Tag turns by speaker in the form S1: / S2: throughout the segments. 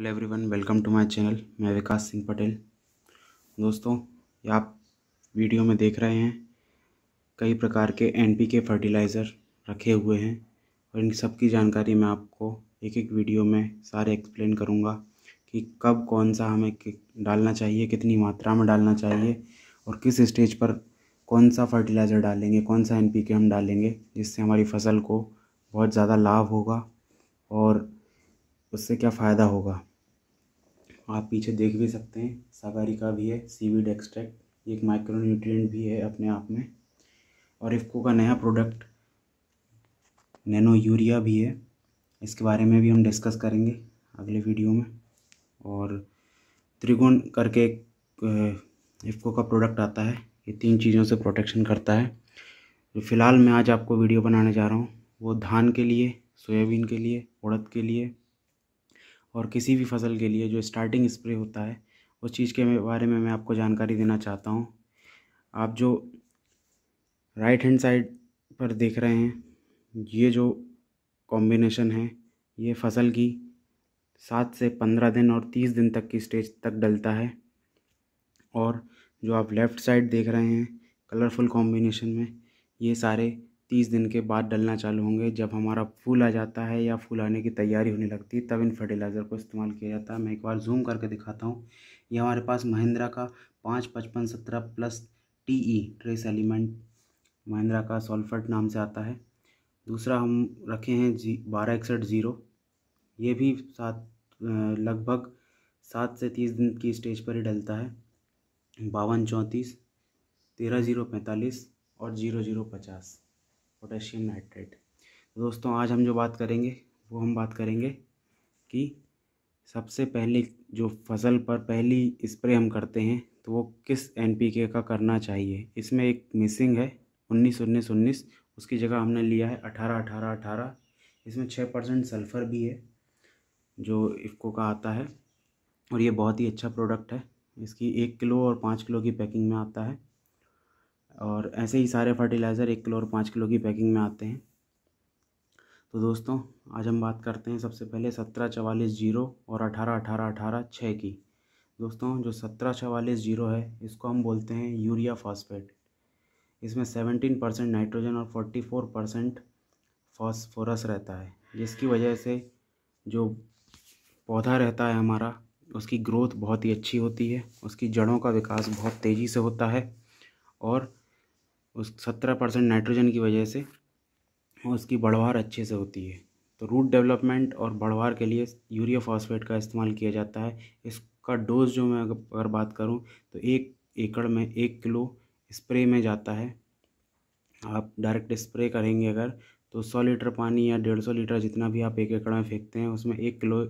S1: hello everyone welcome to my channel मैं विकास सिंह पटेल दोस्तों आप वीडियो में देख रहे हैं कई प्रकार के एनपीके फर्टिलाइज़र रखे हुए हैं और इन सब की जानकारी मैं आपको एक एक वीडियो में सारे एक्सप्लेन करूँगा कि कब कौन सा हमें डालना चाहिए कितनी मात्रा में डालना चाहिए और किस स्टेज पर कौन सा फर्टिलाइज़र डालेंगे कौन सा एन हम डालेंगे जिससे हमारी फसल को बहुत ज़्यादा लाभ होगा और उससे क्या फ़ायदा होगा आप पीछे देख भी सकते हैं सागारिका भी है सीवीड एक्सट्रैक्ट ये एक माइक्रो न्यूट्रिएंट भी है अपने आप में और इफ्को का नया प्रोडक्ट नैनो यूरिया भी है इसके बारे में भी हम डिस्कस करेंगे अगले वीडियो में और त्रिगुण करके एक इफ्को का प्रोडक्ट आता है ये तीन चीज़ों से प्रोटेक्शन करता है तो फ़िलहाल मैं आज आपको वीडियो बनाने जा रहा हूँ वो धान के लिए सोयाबीन के लिए उड़द के लिए और किसी भी फसल के लिए जो स्टार्टिंग स्प्रे होता है उस चीज़ के बारे में मैं आपको जानकारी देना चाहता हूँ आप जो राइट हैंड साइड पर देख रहे हैं ये जो कॉम्बिनेशन है ये फसल की सात से पंद्रह दिन और तीस दिन तक की स्टेज तक डलता है और जो आप लेफ़्ट साइड देख रहे हैं कलरफुल कॉम्बिनेशन में ये सारे तीस दिन के बाद डलना चालू होंगे जब हमारा फूल आ जाता है या फूल आने की तैयारी होने लगती है तब इन फर्टिलाइज़र को इस्तेमाल किया जाता है मैं एक बार जूम करके दिखाता हूँ ये हमारे पास महिंद्रा का पाँच पचपन सत्रह plus T E trace element Mahindra का सॉल्फर्ट नाम से आता है दूसरा हम रखे हैं जी बारह इकसठ ज़ीरो ये भी सात लगभग सात से तीस दिन की स्टेज पर ही डलता है बावन चौंतीस तेरह ज़ीरो पैंतालीस और ज़ीरो ज़ीरो पचास पोटेशियम नाइट्रेट तो दोस्तों आज हम जो बात करेंगे वो हम बात करेंगे कि सबसे पहले जो फसल पर पहली स्प्रे हम करते हैं तो वो किस एनपीके का करना चाहिए इसमें एक मिसिंग है उन्नीस उन्नीस उन्नीस उसकी जगह हमने लिया है अठारह अठारह अठारह इसमें छः परसेंट सल्फ़र भी है जो इफ़को का आता है और ये बहुत ही अच्छा प्रोडक्ट है इसकी एक किलो और पाँच किलो की पैकिंग में आता है और ऐसे ही सारे फर्टिलाइज़र एक किलो और पाँच किलो की पैकिंग में आते हैं तो दोस्तों आज हम बात करते हैं सबसे पहले सत्रह चवालीस जीरो और अठारह अठारह अठारह छः की दोस्तों जो सत्रह चवालीस जीरो है इसको हम बोलते हैं यूरिया फॉस्फेट इसमें सेवनटीन परसेंट नाइट्रोजन और फोर्टी फोर परसेंट फॉस्फोरस रहता है जिसकी वजह से जो पौधा रहता है हमारा उसकी ग्रोथ बहुत ही अच्छी होती है उसकी जड़ों का विकास बहुत तेज़ी से होता है और उस सत्रह परसेंट नाइट्रोजन की वजह से उसकी बढ़वार अच्छे से होती है तो रूट डेवलपमेंट और बढ़वार के लिए यूरिया फॉस्फेट का इस्तेमाल किया जाता है इसका डोज जो मैं अगर बात करूँ तो एक एकड़ में एक किलो स्प्रे में जाता है आप डायरेक्ट स्प्रे करेंगे अगर तो सौ लीटर पानी या डेढ़ सौ लीटर जितना भी आप एक एकड़ में फेंकते हैं उसमें एक किलो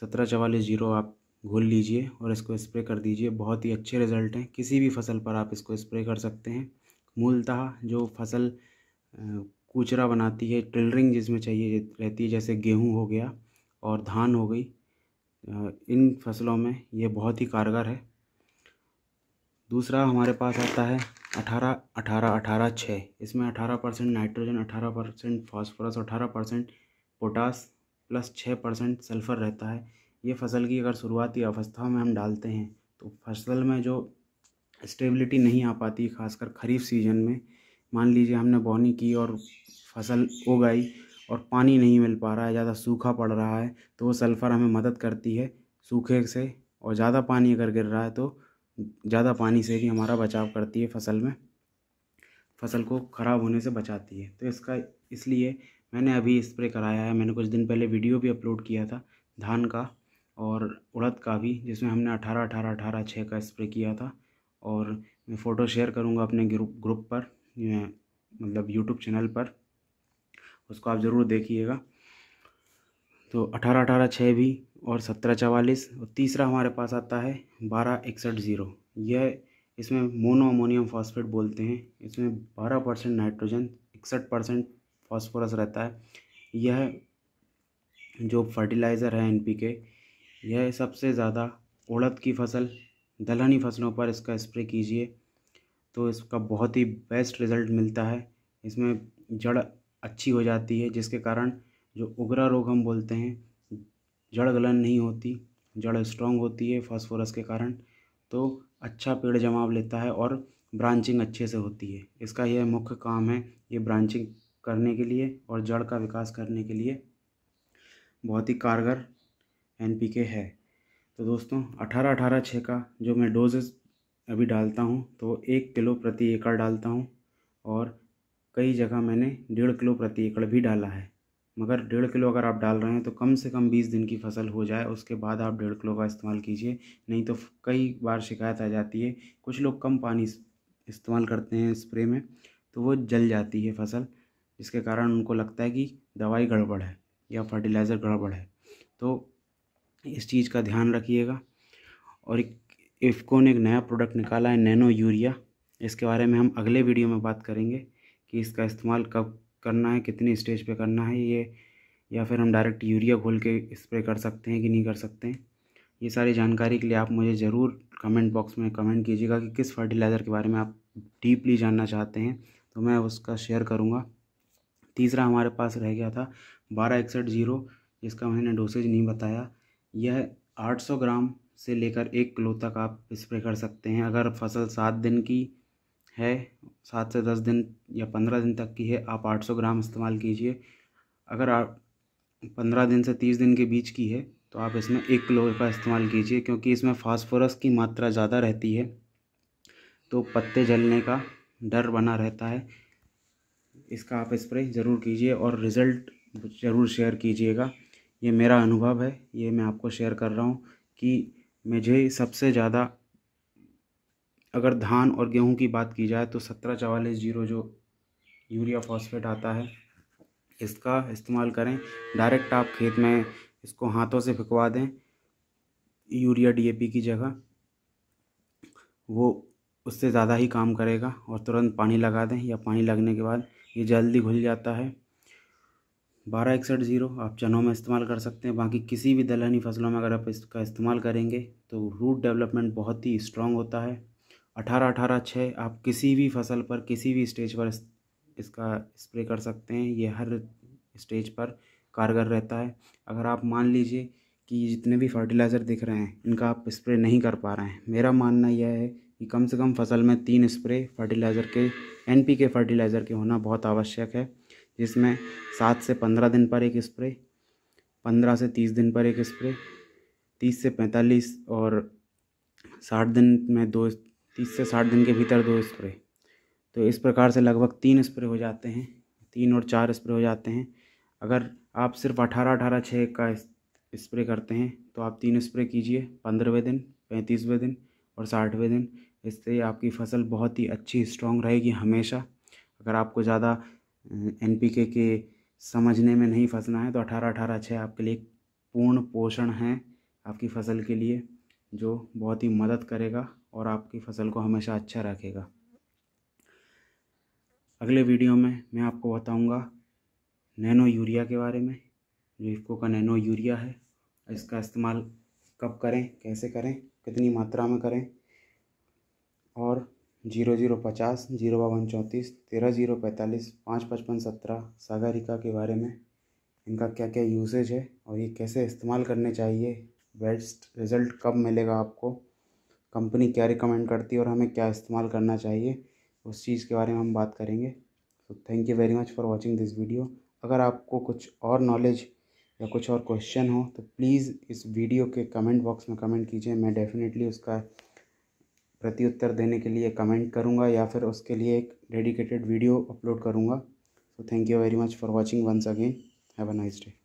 S1: सत्रह चवालीस जीरो आप घोल लीजिए और इसको स्प्रे कर दीजिए बहुत ही अच्छे रिजल्ट हैं किसी भी फसल पर आप इसको स्प्रे कर सकते हैं मूलतः जो फसल कूचरा बनाती है टिलरिंग जिसमें चाहिए रहती है जैसे गेहूँ हो गया और धान हो गई इन फसलों में ये बहुत ही कारगर है दूसरा हमारे पास आता है अठारह अठारह अठारह छः इसमें अठारह परसेंट नाइट्रोजन अठारह परसेंट फॉस्फोरस अठारह परसेंट पोटास प्लस छः परसेंट सल्फ़र रहता है ये फसल की अगर शुरुआती अवस्था में हम डालते हैं तो फसल में जो स्टेबिलिटी नहीं आ पाती खासकर खरीफ सीजन में मान लीजिए हमने बोनी की और फसल उगाई और पानी नहीं मिल पा रहा है ज़्यादा सूखा पड़ रहा है तो वो सल्फ़र हमें मदद करती है सूखे से और ज़्यादा पानी अगर गिर रहा है तो ज़्यादा पानी से भी हमारा बचाव करती है फसल में फसल को ख़राब होने से बचाती है तो इसका इसलिए मैंने अभी स्प्रे कराया है मैंने कुछ दिन पहले वीडियो भी अपलोड किया था धान का और उड़द का भी जिसमें हमने अठारह अठारह अठारह छः का स्प्रे किया था और मैं फ़ोटो शेयर करूँगा अपने ग्रुप ग्रुप पर मतलब यूट्यूब चैनल पर उसको आप ज़रूर देखिएगा तो अठारह अठारह छः भी और सत्रह चवालीस और तीसरा हमारे पास आता है बारह इकसठ ज़ीरो यह इसमें मोनो अमोनियम फॉस्फेट बोलते हैं इसमें बारह परसेंट नाइट्रोजन इकसठ परसेंट फॉस्फोरस रहता है यह जो फर्टिलाइज़र है एनपीके यह सबसे ज़्यादा उड़द की फसल दलहनी फसलों पर इसका स्प्रे कीजिए तो इसका बहुत ही बेस्ट रिज़ल्ट मिलता है इसमें जड़ अच्छी हो जाती है जिसके कारण जो उगरा रोग हम बोलते हैं जड़ गलन नहीं होती जड़ स्ट्रॉन्ग होती है फास्फोरस के कारण तो अच्छा पेड़ जमाव लेता है और ब्रांचिंग अच्छे से होती है इसका यह मुख्य काम है ये ब्रांचिंग करने के लिए और जड़ का विकास करने के लिए बहुत ही कारगर एनपीके है तो दोस्तों अठारह अठारह छः का जो मैं डोजेस अभी डालता हूँ तो एक किलो प्रति एकड़ डालता हूँ और कई जगह मैंने डेढ़ किलो प्रति एकड़ भी डाला है मगर डेढ़ किलो अगर आप डाल रहे हैं तो कम से कम बीस दिन की फसल हो जाए उसके बाद आप डेढ़ किलो का इस्तेमाल कीजिए नहीं तो कई बार शिकायत आ जाती है कुछ लोग कम पानी इस्तेमाल करते हैं स्प्रे में तो वो जल जाती है फसल जिसके कारण उनको लगता है कि दवाई गड़बड़ है या फर्टिलाइज़र गड़बड़ है तो इस चीज़ का ध्यान रखिएगा और एक ने एक नया प्रोडक्ट निकाला है नैनो यूरिया इसके बारे में हम अगले वीडियो में बात करेंगे कि इसका इस्तेमाल कब करना है कितनी स्टेज पे करना है ये या फिर हम डायरेक्ट यूरिया घोल के स्प्रे कर सकते हैं कि नहीं कर सकते हैं ये सारी जानकारी के लिए आप मुझे ज़रूर कमेंट बॉक्स में कमेंट कीजिएगा कि किस फर्टिलाइज़र के बारे में आप डीपली जानना चाहते हैं तो मैं उसका शेयर करूँगा तीसरा हमारे पास रह गया था बारह इकसठ जीरो जिसका मैंने डोसेज नहीं बताया यह 800 ग्राम से लेकर एक किलो तक आप स्प्रे कर सकते हैं अगर फसल सात दिन की है सात से दस दिन या पंद्रह दिन तक की है आप 800 ग्राम इस्तेमाल कीजिए अगर आप पंद्रह दिन से तीस दिन के बीच की है तो आप इसमें एक किलो का इस्तेमाल कीजिए क्योंकि इसमें फास्फोरस की मात्रा ज़्यादा रहती है तो पत्ते जलने का डर बना रहता है इसका आप स्प्रे ज़रूर कीजिए और रिज़ल्ट ज़रूर शेयर कीजिएगा ये मेरा अनुभव है ये मैं आपको शेयर कर रहा हूँ कि मुझे सबसे ज़्यादा अगर धान और गेहूं की बात की जाए तो सत्रह चवालीस जीरो जो यूरिया फॉस्फेट आता है इसका इस्तेमाल करें डायरेक्ट आप खेत में इसको हाथों से फिकवा दें यूरिया डीएपी की जगह वो उससे ज़्यादा ही काम करेगा और तुरंत पानी लगा दें या पानी लगने के बाद ये जल्दी घुल जाता है बारह इकसठ ज़ीरो आप चनों में इस्तेमाल कर सकते हैं बाकी किसी भी दलहनी फसलों में अगर आप इसका इस्तेमाल करेंगे तो रूट डेवलपमेंट बहुत ही स्ट्रांग होता है अठारह अठारह छः आप किसी भी फसल पर किसी भी स्टेज पर इसका स्प्रे कर सकते हैं ये हर स्टेज पर कारगर रहता है अगर आप मान लीजिए कि जितने भी फर्टिलाइज़र दिख रहे हैं इनका आप स्प्रे नहीं कर पा रहे हैं मेरा मानना यह है कि कम से कम फसल में तीन स्प्रे फर्टिलाइज़र के एनपीके फर्टिलाइज़र के होना बहुत आवश्यक है जिसमें सात से पंद्रह दिन पर एक स्प्रे पंद्रह से तीस दिन पर एक स्प्रे तीस से पैंतालीस और साठ दिन में दो तीस से साठ दिन के भीतर दो स्प्रे तो इस प्रकार से लगभग तीन स्प्रे हो जाते हैं तीन और चार स्प्रे हो जाते हैं अगर आप सिर्फ अठारह अठारह छः का स्प्रे करते हैं तो आप तीन स्प्रे कीजिए पंद्रहवें दिन पैंतीसवें दिन और साठवें दिन इससे आपकी फसल बहुत ही अच्छी स्ट्रॉन्ग रहेगी हमेशा अगर आपको ज़्यादा एन पी के के समझने में नहीं फंसना है तो अठारह अठारह छः आपके लिए पूर्ण पोषण है आपकी फसल के लिए जो बहुत ही मदद करेगा और आपकी फसल को हमेशा अच्छा रखेगा अगले वीडियो में मैं आपको बताऊंगा नैनो यूरिया के बारे में जो इफ्को का नैनो यूरिया है इसका इस्तेमाल कब करें कैसे करें कितनी मात्रा में करें और जीरो जीरो पचास जीरो बावन चौंतीस तेरह जीरो पैंतालीस पाँच पचपन सत्रह सागरिका के बारे में इनका क्या क्या यूसेज है और ये कैसे इस्तेमाल करने चाहिए बेस्ट रिज़ल्ट कब मिलेगा आपको कंपनी क्या रिकमेंड करती है और हमें क्या इस्तेमाल करना चाहिए उस चीज़ के बारे में हम बात करेंगे तो thank you very much for watching this video अगर आपको कुछ और नॉलेज या कुछ और क्वेश्चन हो तो प्लीज़ इस वीडियो के कमेंट बॉक्स में कमेंट कीजिए मैं डेफिनेटली उसका प्रत्युत्तर देने के लिए कमेंट करूँगा या फिर उसके लिए एक डेडिकेटेड वीडियो अपलोड करूँगा so thank you very much for watching once again have a nice day